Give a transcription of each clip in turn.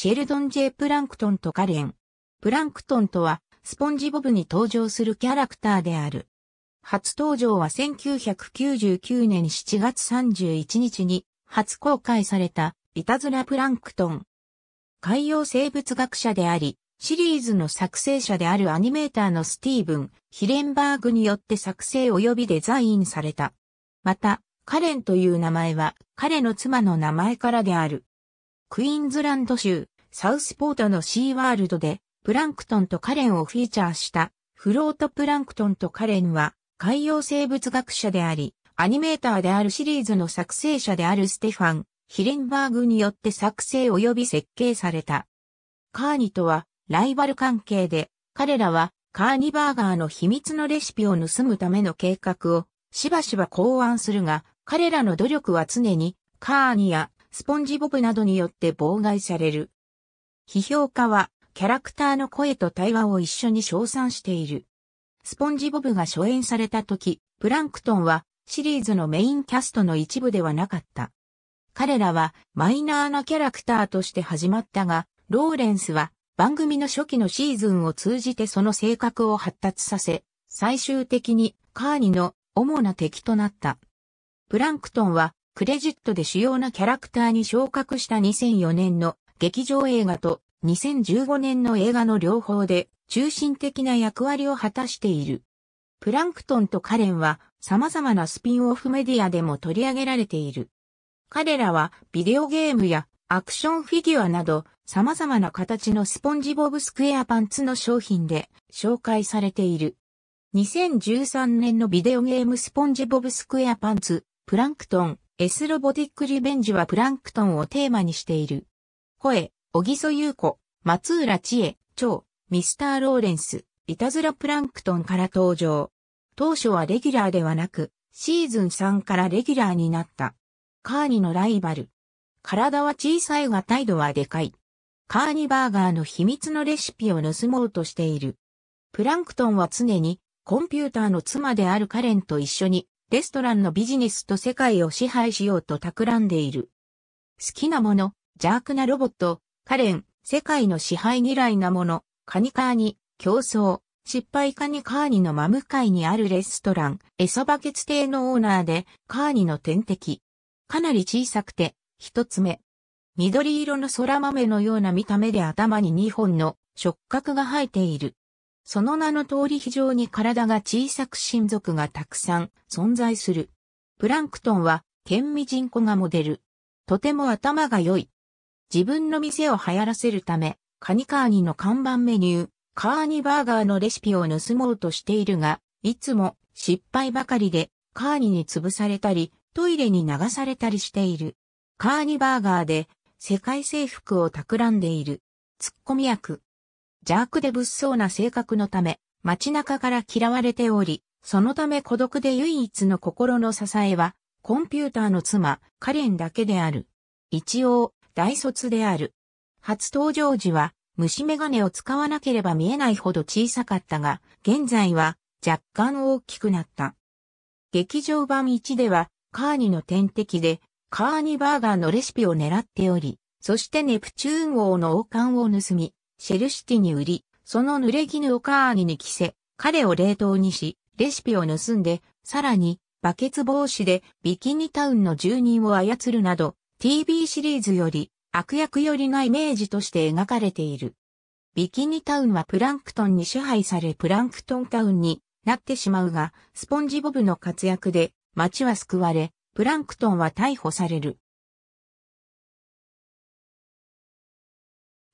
シェルドン・ジェプランクトンとカレン。プランクトンとは、スポンジボブに登場するキャラクターである。初登場は1999年7月31日に初公開されたいたずらプランクトン。海洋生物学者であり、シリーズの作成者であるアニメーターのスティーブン・ヒレンバーグによって作成及びデザインされた。また、カレンという名前は彼の妻の名前からである。クイーンズランド州、サウスポートのシーワールドで、プランクトンとカレンをフィーチャーした、フロートプランクトンとカレンは、海洋生物学者であり、アニメーターであるシリーズの作成者であるステファン、ヒレンバーグによって作成及び設計された。カーニとは、ライバル関係で、彼らは、カーニバーガーの秘密のレシピを盗むための計画を、しばしば考案するが、彼らの努力は常に、カーニやスポンジボブなどによって妨害される。批評家は、キャラクターの声と対話を一緒に称賛している。スポンジボブが初演された時、プランクトンはシリーズのメインキャストの一部ではなかった。彼らはマイナーなキャラクターとして始まったが、ローレンスは番組の初期のシーズンを通じてその性格を発達させ、最終的にカーニの主な敵となった。プランクトンはクレジットで主要なキャラクターに昇格した2004年の劇場映画と2015年の映画の両方で中心的な役割を果たしている。プランクトンとカレンは様々なスピンオフメディアでも取り上げられている。彼らはビデオゲームやアクションフィギュアなど様々な形のスポンジボブスクエアパンツの商品で紹介されている。2013年のビデオゲームスポンジボブスクエアパンツ、プランクトン、エスロボティックリベンジはプランクトンをテーマにしている。声、小木曽優子、松浦千恵、蝶、ミスター・ローレンス、いたずらプランクトンから登場。当初はレギュラーではなく、シーズン3からレギュラーになった。カーニのライバル。体は小さいが態度はでかい。カーニバーガーの秘密のレシピを盗もうとしている。プランクトンは常にコンピューターの妻であるカレンと一緒にレストランのビジネスと世界を支配しようと企んでいる。好きなもの、邪悪なロボット、カレン、世界の支配嫌いなもの、カニカーニ、競争、失敗カニカーニの真向かいにあるレストラン、エソバケツ邸のオーナーで、カーニの天敵。かなり小さくて、一つ目。緑色の空豆のような見た目で頭に2本の触覚が生えている。その名の通り非常に体が小さく親族がたくさん存在する。プランクトンは、県ミ人子がモデル。とても頭が良い。自分の店を流行らせるため、カニカーニの看板メニュー、カーニバーガーのレシピを盗もうとしているが、いつも失敗ばかりで、カーニに潰されたり、トイレに流されたりしている。カーニバーガーで世界征服を企んでいる。ツッコミ役。邪悪で物騒な性格のため、街中から嫌われており、そのため孤独で唯一の心の支えは、コンピューターの妻、カレンだけである。一応、大卒である。初登場時は、虫眼鏡を使わなければ見えないほど小さかったが、現在は若干大きくなった。劇場版1では、カーニの天敵で、カーニバーガーのレシピを狙っており、そしてネプチューン王の王冠を盗み、シェルシティに売り、その濡れ衣をカーニに着せ、彼を冷凍にし、レシピを盗んで、さらに、バケツ防止でビキニタウンの住人を操るなど、TV シリーズより悪役寄りなイメージとして描かれている。ビキニタウンはプランクトンに支配されプランクトンタウンになってしまうが、スポンジボブの活躍で街は救われ、プランクトンは逮捕される。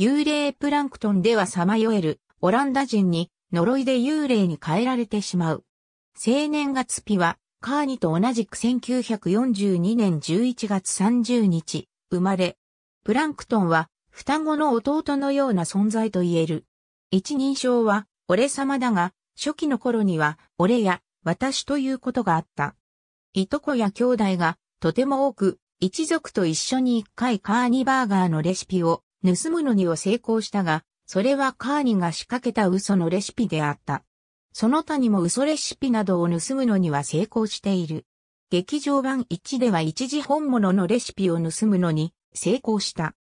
幽霊プランクトンではさまよえるオランダ人に呪いで幽霊に変えられてしまう。青年月日はカーニと同じく1942年11月30日生まれ。プランクトンは双子の弟のような存在と言える。一人称は俺様だが初期の頃には俺や私ということがあった。いとこや兄弟がとても多く一族と一緒に一回カーニバーガーのレシピを盗むのには成功したが、それはカーニが仕掛けた嘘のレシピであった。その他にも嘘レシピなどを盗むのには成功している。劇場版1では一時本物のレシピを盗むのに成功した。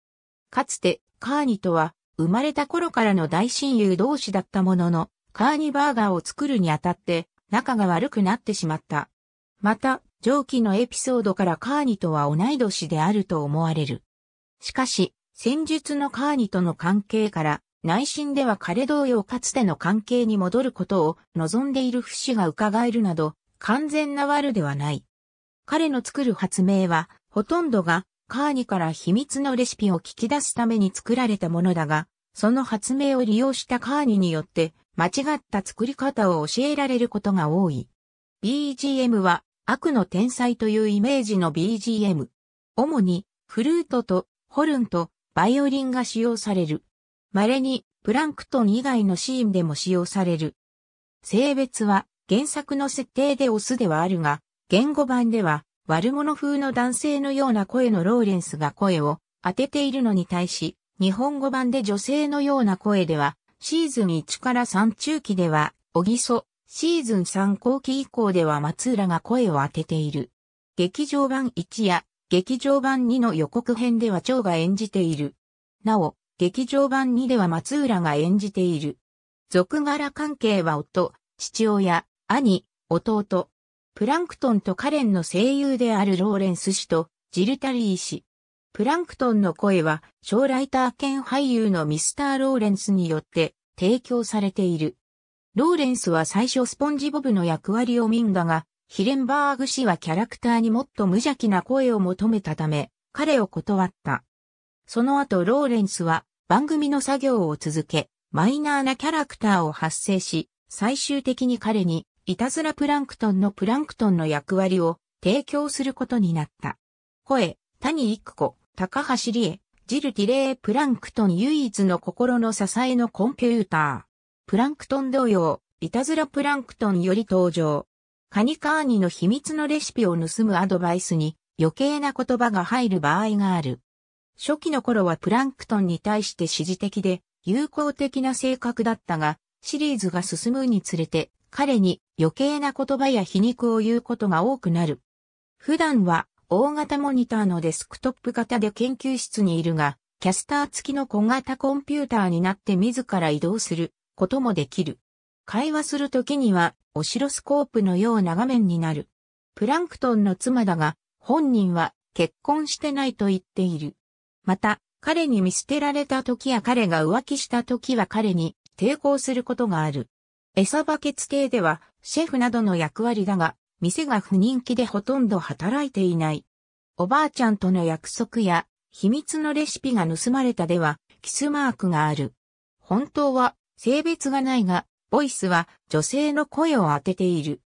かつてカーニとは生まれた頃からの大親友同士だったものの、カーニバーガーを作るにあたって仲が悪くなってしまった。また、上記のエピソードからカーニとは同い年であると思われる。しかし、戦術のカーニとの関係から、内心では彼同様かつての関係に戻ることを望んでいる節が伺えるなど、完全な悪ではない。彼の作る発明は、ほとんどがカーニから秘密のレシピを聞き出すために作られたものだが、その発明を利用したカーニによって、間違った作り方を教えられることが多い。BGM は、悪の天才というイメージの BGM。主に、フルートとホルンとバイオリンが使用される。稀にプランクトン以外のシーンでも使用される。性別は原作の設定でオスではあるが、言語版では悪者風の男性のような声のローレンスが声を当てているのに対し、日本語版で女性のような声では、シーズン1から3中期では、おぎそ、シーズン3後期以降では松浦が声を当てている。劇場版1や劇場版2の予告編では蝶が演じている。なお、劇場版2では松浦が演じている。俗柄関係は夫、父親、兄、弟。プランクトンとカレンの声優であるローレンス氏とジルタリー氏。プランクトンの声は、将来ター兼俳優のミスター・ローレンスによって提供されている。ローレンスは最初スポンジボブの役割をミンだが、ヒレンバーグ氏はキャラクターにもっと無邪気な声を求めたため、彼を断った。その後ローレンスは番組の作業を続け、マイナーなキャラクターを発生し、最終的に彼にいたずらプランクトンのプランクトンの役割を提供することになった。声、谷育子、高橋理恵、ジル・ティレイ・プランクトン唯一の心の支えのコンピューター。プランクトン同様、いたずらプランクトンより登場。カニカーニの秘密のレシピを盗むアドバイスに余計な言葉が入る場合がある。初期の頃はプランクトンに対して指示的で友好的な性格だったが、シリーズが進むにつれて彼に余計な言葉や皮肉を言うことが多くなる。普段は大型モニターのデスクトップ型で研究室にいるが、キャスター付きの小型コンピューターになって自ら移動することもできる。会話するときにはオシロスコープのような画面になる。プランクトンの妻だが、本人は結婚してないと言っている。また、彼に見捨てられた時や彼が浮気した時は彼に抵抗することがある。餌バケツ系ではシェフなどの役割だが、店が不人気でほとんど働いていない。おばあちゃんとの約束や秘密のレシピが盗まれたではキスマークがある。本当は性別がないがボイスは女性の声を当てている。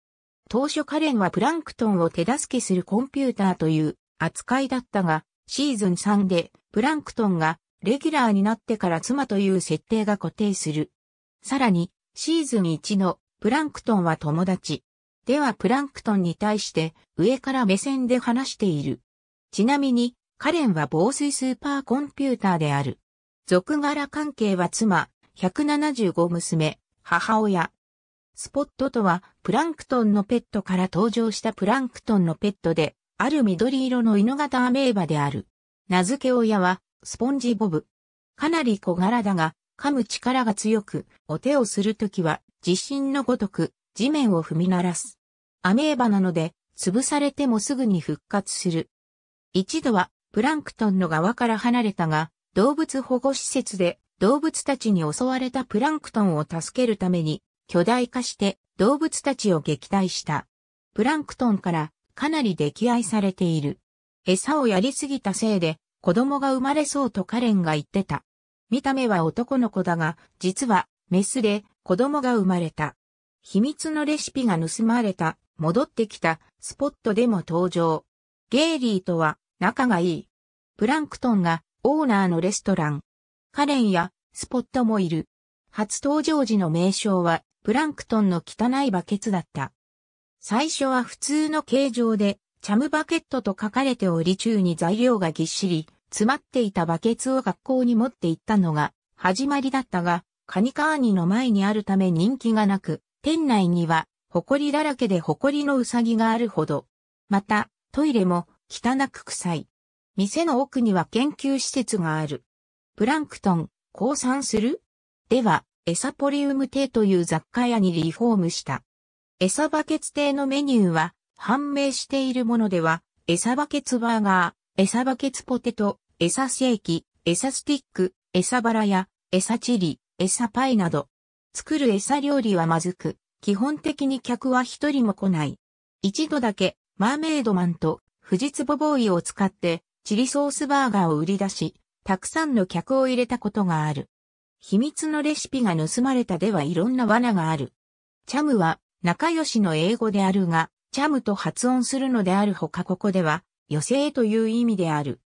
当初カレンはプランクトンを手助けするコンピューターという扱いだったが、シーズン3でプランクトンがレギュラーになってから妻という設定が固定する。さらに、シーズン1のプランクトンは友達。ではプランクトンに対して上から目線で話している。ちなみに、カレンは防水スーパーコンピューターである。俗柄関係は妻、175娘、母親。スポットとは、プランクトンのペットから登場したプランクトンのペットで、ある緑色の犬型アメーバである。名付け親は、スポンジボブ。かなり小柄だが、噛む力が強く、お手をするときは、地震のごとく、地面を踏み鳴らす。アメーバなので、潰されてもすぐに復活する。一度は、プランクトンの側から離れたが、動物保護施設で動物たちに襲われたプランクトンを助けるために巨大化して動物たちを撃退した。プランクトンからかなり溺愛されている。餌をやりすぎたせいで子供が生まれそうとカレンが言ってた。見た目は男の子だが、実はメスで子供が生まれた。秘密のレシピが盗まれた、戻ってきた、スポットでも登場。ゲイリーとは仲がいい。プランクトンがオーナーのレストラン、カレンやスポットもいる。初登場時の名称は、プランクトンの汚いバケツだった。最初は普通の形状で、チャムバケットと書かれており中に材料がぎっしり、詰まっていたバケツを学校に持って行ったのが、始まりだったが、カニカーニの前にあるため人気がなく、店内には、ホコリだらけでホコリのうさぎがあるほど。また、トイレも、汚く臭い。店の奥には研究施設がある。プランクトン、降参するでは、エサポリウム亭という雑貨屋にリフォームした。エサバケツ亭のメニューは、判明しているものでは、エサバケツバーガー、エサバケツポテト、エサステーキ、エサスティック、エサバラや、エサチリ、エサパイなど。作るエサ料理はまずく、基本的に客は一人も来ない。一度だけ、マーメイドマンと、富士ボボーイを使って、チリソースバーガーを売り出し、たくさんの客を入れたことがある。秘密のレシピが盗まれたではいろんな罠がある。チャムは仲良しの英語であるが、チャムと発音するのであるほかここでは、余生という意味である。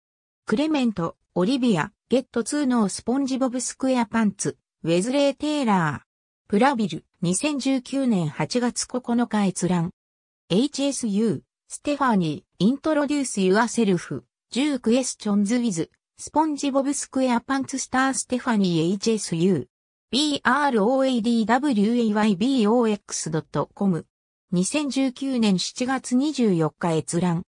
クレメント、オリビア、ゲット2のスポンジボブスクエアパンツ、ウェズレイ・テイラー。プラビル、2019年8月9日閲覧。HSU、ステファニー、イントロデュース・ユアセルフ、10クエスチョンズ・ウィズ、スポンジボブスクエアパンツスターステファニー HSU。b r o a d w a y b o x c o m 2019年7月24日閲覧。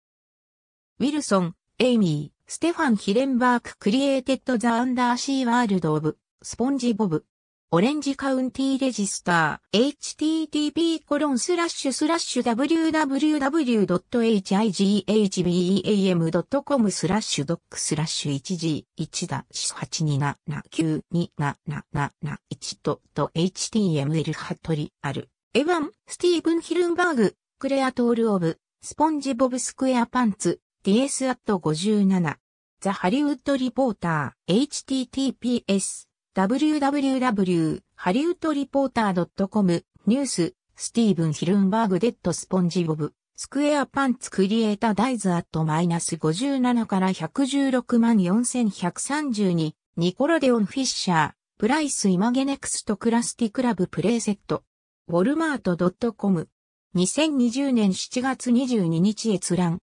ウィルソン、エイミー、ステファン・ヒレンバーク・クリエイテッド・ザ・アンダーシー・ワールド・オブ、スポンジ・ボブ。オレンジカウンティレジスター、h t t p w w w h i g h b a m c o m スラッシュドックスラッシュ1 g 1 8 2 7 9 2 7 7 1と HTML ハトリある。エヴァン、スティーブン・ヒルンバーグ、クレアトール・オブ、スポンジボブ・スクエアパンツ、DS アット57。ザ・ハリウッド・リポーター、https www ハリウッドリポーター .com ニューススティーブン・ヒルンバーグ・デッド・スポンジ・ボブスクエアパンツクリエイターダイズアットマイナス57から116万4132ニコロデオン・フィッシャープライス・イマゲネクスト・クラスティクラブ・プレイセットウォルマート .com 2020年7月22日閲覧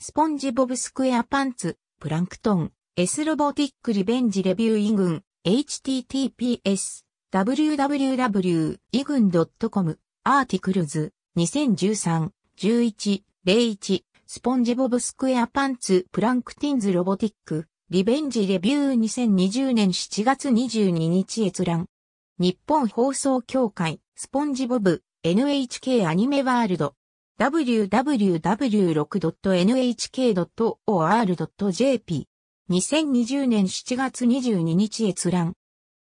スポンジ・ボブ・スクエアパンツプランクトンエスロボティック・リベンジ・レビュー・イングン https www.igun.com アーティクルズ2013-11-01スポンジボブスクエアパンツプランクティンズロボティックリベンジレビュー2020年7月22日閲覧日本放送協会スポンジボブ NHK アニメワールド www6.nhk.or.jp 2020年7月22日閲覧。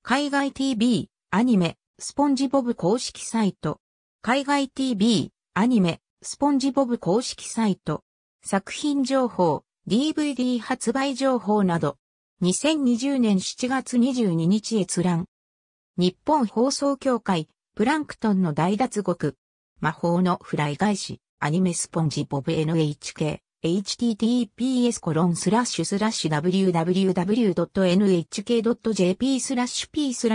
海外 TV、アニメ、スポンジボブ公式サイト。海外 TV、アニメ、スポンジボブ公式サイト。作品情報、DVD 発売情報など。2020年7月22日閲覧。日本放送協会、プランクトンの大脱獄。魔法のフライ返し、アニメスポンジボブ NHK。https www.nhk.jp p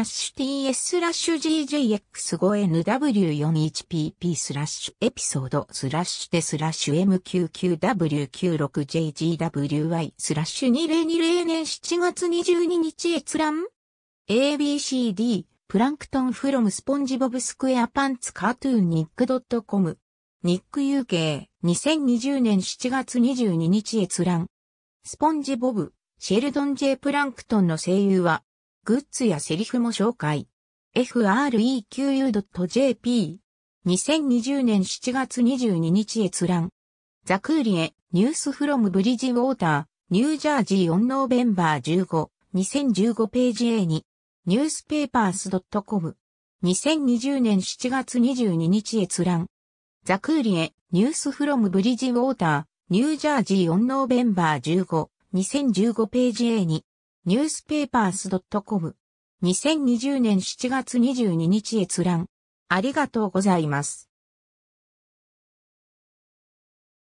ts g j x 5 n w 4 1 p p スラッ s ュエピソードスラッシュでスラッシュ mqqw96jgwy スラッシュ2020年7月22日閲覧 abcd プランクトンフロムスポンジボブスクエアパンツカートゥーニック .com ニック UK、2020年7月22日閲覧。スポンジボブ、シェルドンジェプランクトンの声優は、グッズやセリフも紹介。frequ.jp。2020年7月22日閲覧。ザクーリエ、ニュースフロムブリッジウォーター、ニュージャージーオンノーベンバー15、2015ページ a に、ニュースペーパース .com。2020年7月22日閲覧。ザクーリエ、ニュースフロムブリッジウォーター、ニュージャージーオンノーベンバー15、2015ページ A2、ニュースペーパース .com、2020年7月22日閲覧。ありがとうございます。